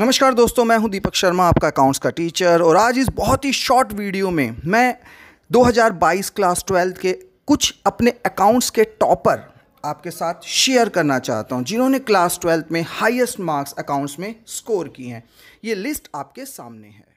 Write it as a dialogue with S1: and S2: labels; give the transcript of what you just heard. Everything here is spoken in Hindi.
S1: नमस्कार दोस्तों मैं हूं दीपक शर्मा आपका अकाउंट्स का टीचर और आज इस बहुत ही शॉर्ट वीडियो में मैं 2022 क्लास ट्वेल्थ के कुछ अपने अकाउंट्स के टॉपर आपके साथ शेयर करना चाहता हूं जिन्होंने क्लास ट्वेल्थ में हाईएस्ट मार्क्स अकाउंट्स में स्कोर किए हैं ये लिस्ट आपके सामने है